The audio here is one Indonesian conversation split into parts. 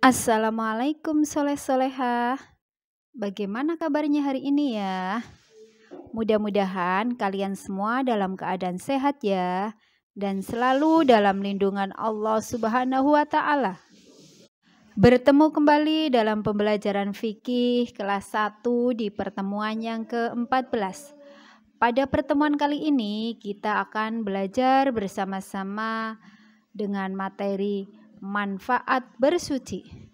Assalamualaikum soleh-solehah. Bagaimana kabarnya hari ini ya? Mudah-mudahan kalian semua dalam keadaan sehat ya dan selalu dalam lindungan Allah Subhanahu wa taala. Bertemu kembali dalam pembelajaran fikih kelas 1 di pertemuan yang ke-14. Pada pertemuan kali ini kita akan belajar bersama-sama dengan materi manfaat bersuci.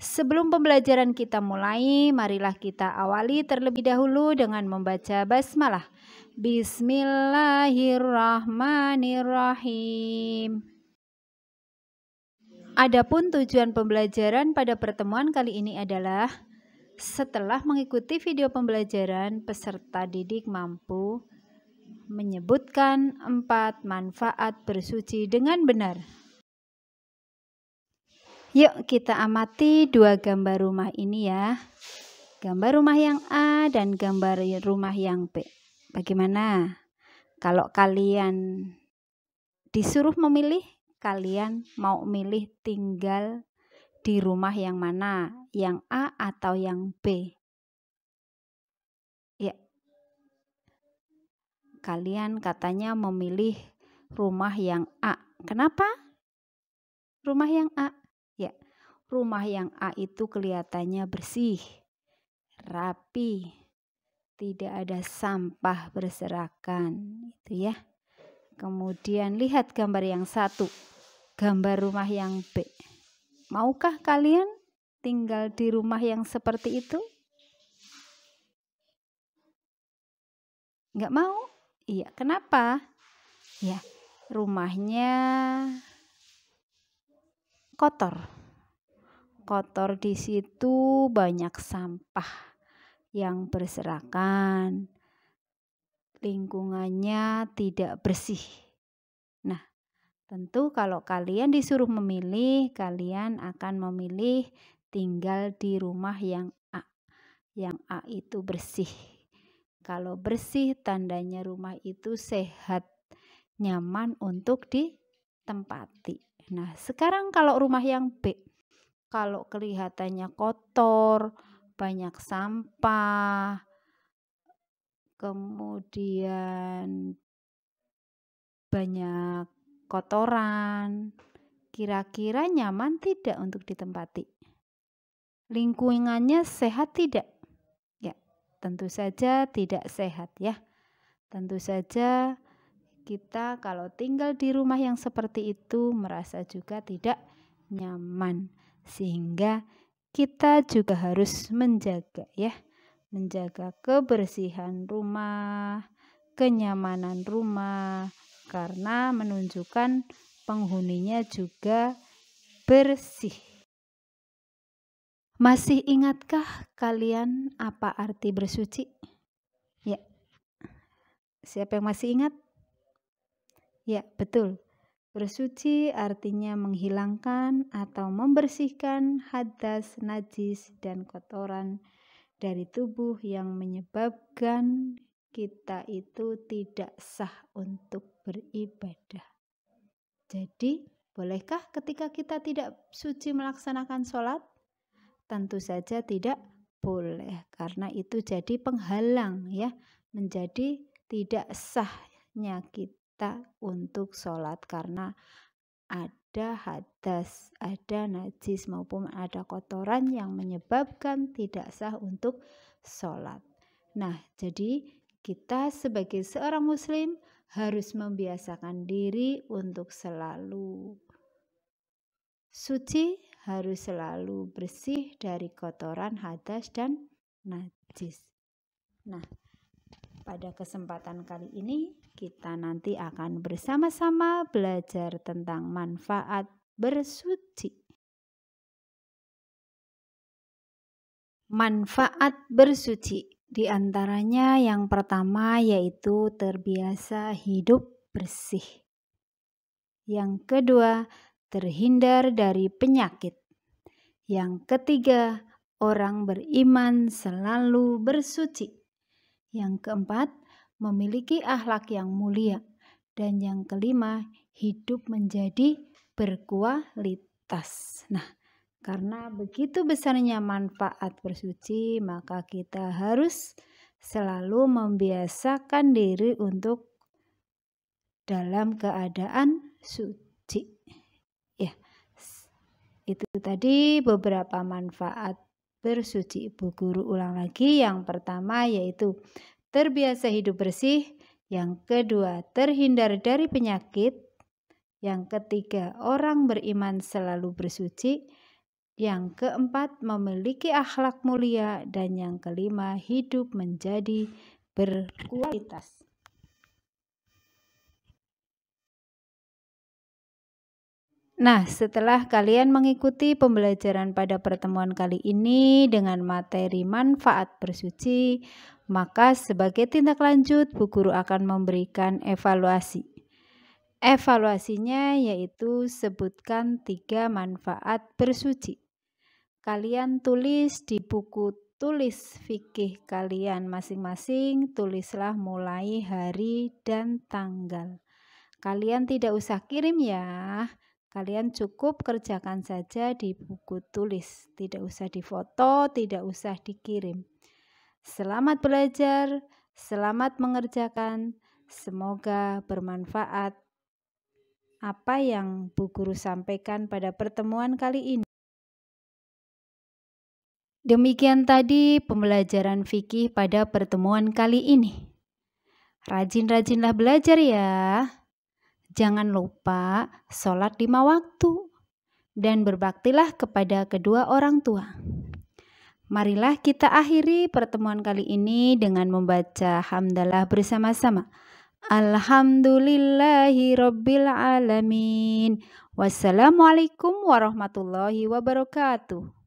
Sebelum pembelajaran kita mulai, marilah kita awali terlebih dahulu dengan membaca basmalah. Bismillahirrahmanirrahim. Adapun tujuan pembelajaran pada pertemuan kali ini adalah setelah mengikuti video pembelajaran, peserta didik mampu menyebutkan empat manfaat bersuci dengan benar. Yuk kita amati dua gambar rumah ini ya. Gambar rumah yang A dan gambar rumah yang B. Bagaimana? Kalau kalian disuruh memilih, kalian mau milih tinggal di rumah yang mana, yang A atau yang B. Ya. Kalian katanya memilih rumah yang A. Kenapa? Rumah yang A rumah yang A itu kelihatannya bersih, rapi, tidak ada sampah berserakan, itu ya. Kemudian lihat gambar yang satu, gambar rumah yang B. Maukah kalian tinggal di rumah yang seperti itu? Enggak mau? Iya, kenapa? Ya, rumahnya kotor kotor di situ banyak sampah yang berserakan. Lingkungannya tidak bersih. Nah, tentu kalau kalian disuruh memilih, kalian akan memilih tinggal di rumah yang A. Yang A itu bersih. Kalau bersih tandanya rumah itu sehat, nyaman untuk ditempati. Nah, sekarang kalau rumah yang B kalau kelihatannya kotor, banyak sampah, kemudian banyak kotoran, kira-kira nyaman tidak untuk ditempati? Lingkungannya sehat tidak? Ya, tentu saja tidak sehat ya. Tentu saja kita kalau tinggal di rumah yang seperti itu merasa juga tidak nyaman sehingga kita juga harus menjaga ya, menjaga kebersihan rumah, kenyamanan rumah karena menunjukkan penghuninya juga bersih. Masih ingatkah kalian apa arti bersuci? Ya. Siapa yang masih ingat? Ya, betul. Bersuci artinya menghilangkan atau membersihkan hadas, najis, dan kotoran dari tubuh yang menyebabkan kita itu tidak sah untuk beribadah. Jadi, bolehkah ketika kita tidak suci melaksanakan sholat? Tentu saja tidak boleh, karena itu jadi penghalang, ya, menjadi tidak sahnya kita kita untuk sholat karena ada hadas, ada najis maupun ada kotoran yang menyebabkan tidak sah untuk sholat. Nah, jadi kita sebagai seorang muslim harus membiasakan diri untuk selalu suci, harus selalu bersih dari kotoran hadas dan najis. Nah, pada kesempatan kali ini, kita nanti akan bersama-sama belajar tentang manfaat bersuci. Manfaat bersuci di antaranya yang pertama yaitu terbiasa hidup bersih. Yang kedua, terhindar dari penyakit. Yang ketiga, orang beriman selalu bersuci. Yang keempat, memiliki akhlak yang mulia. Dan yang kelima, hidup menjadi berkualitas. Nah, karena begitu besarnya manfaat bersuci, maka kita harus selalu membiasakan diri untuk dalam keadaan suci. Ya, itu tadi beberapa manfaat bersuci. Bu guru ulang lagi. Yang pertama yaitu terbiasa hidup bersih. Yang kedua terhindar dari penyakit. Yang ketiga orang beriman selalu bersuci. Yang keempat memiliki akhlak mulia. Dan yang kelima hidup menjadi berkualitas. Nah, setelah kalian mengikuti pembelajaran pada pertemuan kali ini dengan materi manfaat bersuci, maka sebagai tindak lanjut Bu Guru akan memberikan evaluasi. Evaluasinya yaitu sebutkan tiga manfaat bersuci. Kalian tulis di buku tulis fikih kalian masing-masing, tulislah mulai hari dan tanggal. Kalian tidak usah kirim ya Kalian cukup kerjakan saja di buku tulis, tidak usah difoto, tidak usah dikirim. Selamat belajar, selamat mengerjakan, semoga bermanfaat apa yang Bu Guru sampaikan pada pertemuan kali ini. Demikian tadi pembelajaran fikih pada pertemuan kali ini. Rajin-rajinlah belajar ya. Jangan lupa sholat lima waktu dan berbaktilah kepada kedua orang tua. Marilah kita akhiri pertemuan kali ini dengan membaca hamdalah bersama-sama. Alhamdulillahi Rabbil Alamin Wassalamualaikum warahmatullahi wabarakatuh